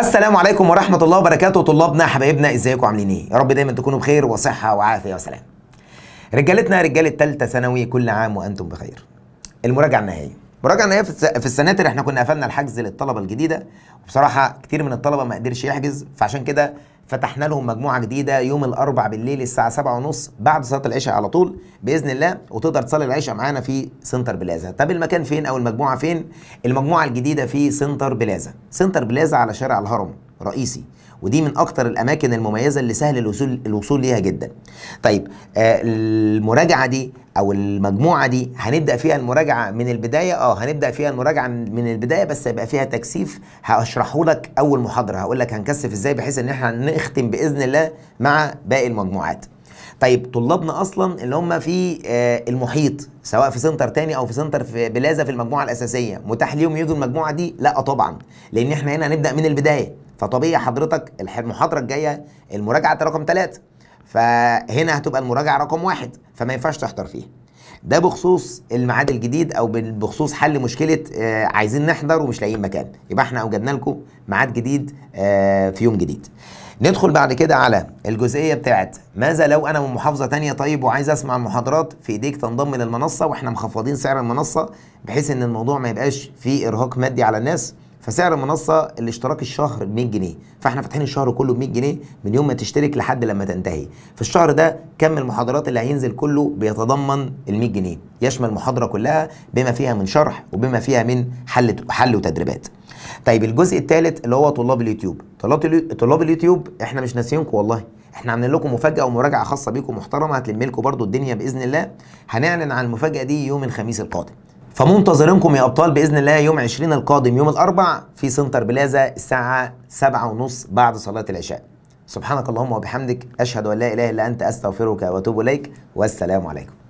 السلام عليكم ورحمه الله وبركاته طلابنا حبايبنا ازيكم عاملين ايه يا رب دايما تكونوا بخير وصحه وعافيه وسلام رجالتنا رجاله ثالثه ثانوي كل عام وانتم بخير المراجعه النهائيه المراجعه النهائيه في السناتر احنا كنا قفلنا الحجز للطلبه الجديده وبصراحه كتير من الطلبه ما قدرش يحجز فعشان كده فتحنا لهم مجموعه جديده يوم الاربع بالليل الساعه سبعة ونص بعد صلاه العشاء على طول باذن الله وتقدر تصلي العشاء معانا في سنتر بلازا طب المكان فين او المجموعه فين المجموعه الجديده في سنتر بلازا سنتر بلازا على شارع الهرم رئيسي ودي من اكتر الاماكن المميزه اللي سهل الوصول الوصول ليها جدا طيب آه، المراجعه دي او المجموعه دي هنبدا فيها المراجعه من البدايه اه هنبدا فيها المراجعه من البدايه بس هيبقى فيها تكثيف هشرحه لك اول محاضره هقول لك هنكثف ازاي بحيث ان احنا نختم باذن الله مع باقي المجموعات طيب طلابنا اصلا اللي هم في آه، المحيط سواء في سنتر تاني او في سنتر في بلازا في المجموعه الاساسيه متاح ليهم يجوا المجموعه دي لا طبعا لان احنا هنا هنبدا من البدايه فطبيعي حضرتك المحاضره الجايه المراجعه رقم ثلاثه فهنا هتبقى المراجعه رقم واحد فما ينفعش تحضر فيها ده بخصوص الميعاد الجديد او بخصوص حل مشكله آه، عايزين نحضر ومش لاقيين مكان يبقى احنا اوجدنا لكم ميعاد جديد آه، في يوم جديد ندخل بعد كده على الجزئيه بتاعت ماذا لو انا من محافظه تانية طيب وعايز اسمع المحاضرات في ايديك تنضم للمنصه واحنا مخفضين سعر المنصه بحيث ان الموضوع ما يبقاش فيه ارهاق مادي على الناس فسعر المنصه الاشتراك الشهر ب 100 جنيه فاحنا فاتحين الشهر كله ب 100 جنيه من يوم ما تشترك لحد لما تنتهي في الشهر ده كم المحاضرات اللي هينزل كله بيتضمن ال 100 جنيه يشمل المحاضره كلها بما فيها من شرح وبما فيها من حل حل وتدريبات طيب الجزء الثالث اللي هو طلاب اليوتيوب طلاب اليوتيوب احنا مش ناسيينكم والله احنا عاملين لكم مفاجاه ومراجعه خاصه بيكم محترمه هتلم لكم برده الدنيا باذن الله هنعلن عن المفاجاه دي يوم الخميس القادم فمنتظرينكم يا ابطال باذن الله يوم 20 القادم يوم الاربع في سنتر بلازا الساعه 7:30 بعد صلاه العشاء سبحانك اللهم وبحمدك اشهد ان لا اله الا انت استغفرك واتوب اليك والسلام عليكم